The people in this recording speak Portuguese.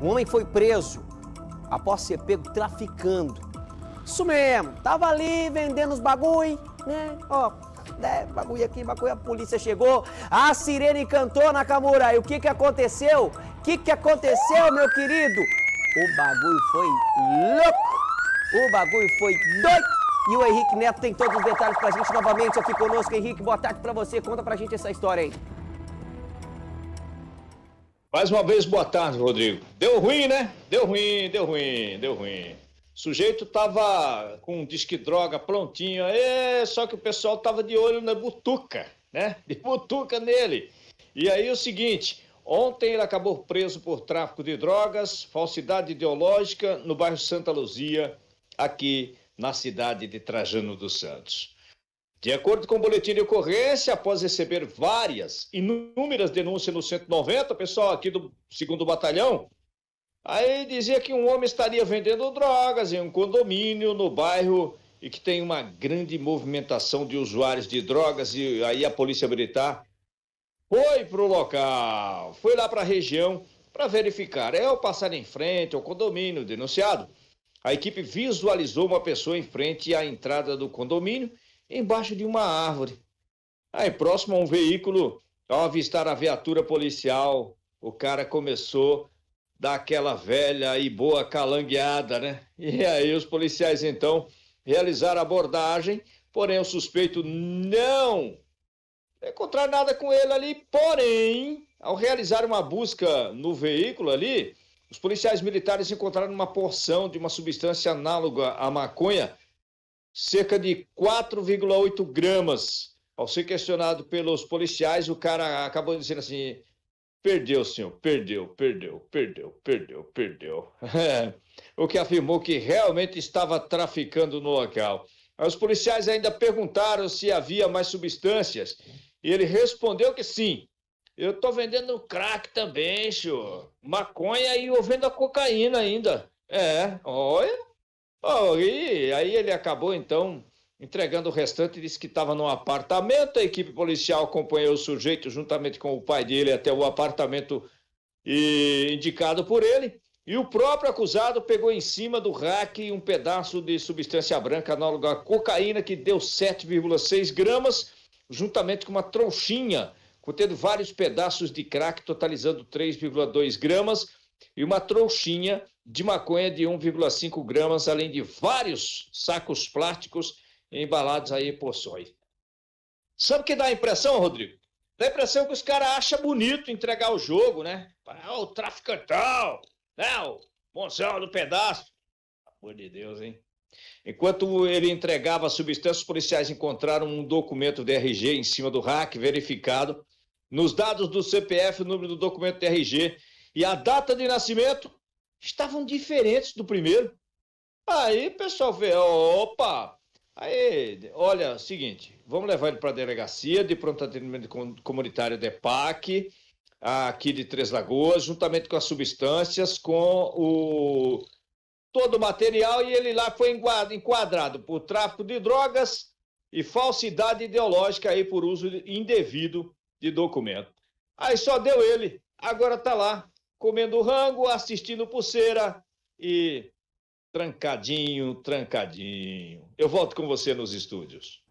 Um homem foi preso após ser pego traficando. Isso mesmo, tava ali vendendo os bagulho, né? Ó, né? bagulho aqui, bagulho, a polícia chegou, a sirene cantou na Camura. E o que que aconteceu? O que que aconteceu, meu querido? O bagulho foi louco, o bagulho foi doido. E o Henrique Neto tem todos os detalhes pra gente novamente aqui conosco. Henrique, boa tarde pra você, conta pra gente essa história aí. Mais uma vez, boa tarde, Rodrigo. Deu ruim, né? Deu ruim, deu ruim, deu ruim. O sujeito tava com um disque droga prontinho, é, só que o pessoal tava de olho na butuca, né? De butuca nele. E aí o seguinte, ontem ele acabou preso por tráfico de drogas, falsidade ideológica no bairro Santa Luzia, aqui na cidade de Trajano dos Santos. De acordo com o boletim de ocorrência, após receber várias, inúmeras denúncias no 190, pessoal aqui do segundo batalhão, aí dizia que um homem estaria vendendo drogas em um condomínio no bairro e que tem uma grande movimentação de usuários de drogas e aí a polícia militar foi para o local, foi lá para a região para verificar é o passar em frente ao é condomínio denunciado. A equipe visualizou uma pessoa em frente à entrada do condomínio embaixo de uma árvore. Aí, próximo a um veículo, ao avistar a viatura policial, o cara começou daquela velha e boa calangueada, né? E aí os policiais então realizaram a abordagem, porém o suspeito não encontrar nada com ele ali, porém, ao realizar uma busca no veículo ali, os policiais militares encontraram uma porção de uma substância análoga à maconha cerca de 4,8 gramas. Ao ser questionado pelos policiais, o cara acabou dizendo assim: perdeu, senhor, perdeu, perdeu, perdeu, perdeu, perdeu. o que afirmou que realmente estava traficando no local. Os policiais ainda perguntaram se havia mais substâncias e ele respondeu que sim. Eu estou vendendo crack também, senhor. Maconha e eu vendo a cocaína ainda. É, olha. Oh, e aí ele acabou então entregando o restante, disse que estava num apartamento. A equipe policial acompanhou o sujeito juntamente com o pai dele até o apartamento e, indicado por ele. E o próprio acusado pegou em cima do rack um pedaço de substância branca análoga à cocaína que deu 7,6 gramas, juntamente com uma trouxinha contendo vários pedaços de crack, totalizando 3,2 gramas, e uma trouxinha de maconha de 1,5 gramas, além de vários sacos plásticos embalados aí em porções. Sabe o que dá a impressão, Rodrigo? Dá a impressão que os caras acham bonito entregar o jogo, né? Ah, o traficantão, né? o monzão do pedaço. Amor de Deus, hein? Enquanto ele entregava a substância, os policiais encontraram um documento de RG em cima do rack verificado. Nos dados do CPF, o número do documento de RG e a data de nascimento estavam diferentes do primeiro. Aí o pessoal vê, opa! Aí, olha, seguinte, vamos levar ele para a delegacia de pronto atendimento comunitário DEPAC, aqui de Três Lagoas, juntamente com as substâncias, com o todo o material e ele lá foi enquadrado por tráfico de drogas e falsidade ideológica aí por uso indevido de documento. Aí só deu ele, agora tá lá comendo rango, assistindo pulseira e trancadinho, trancadinho. Eu volto com você nos estúdios.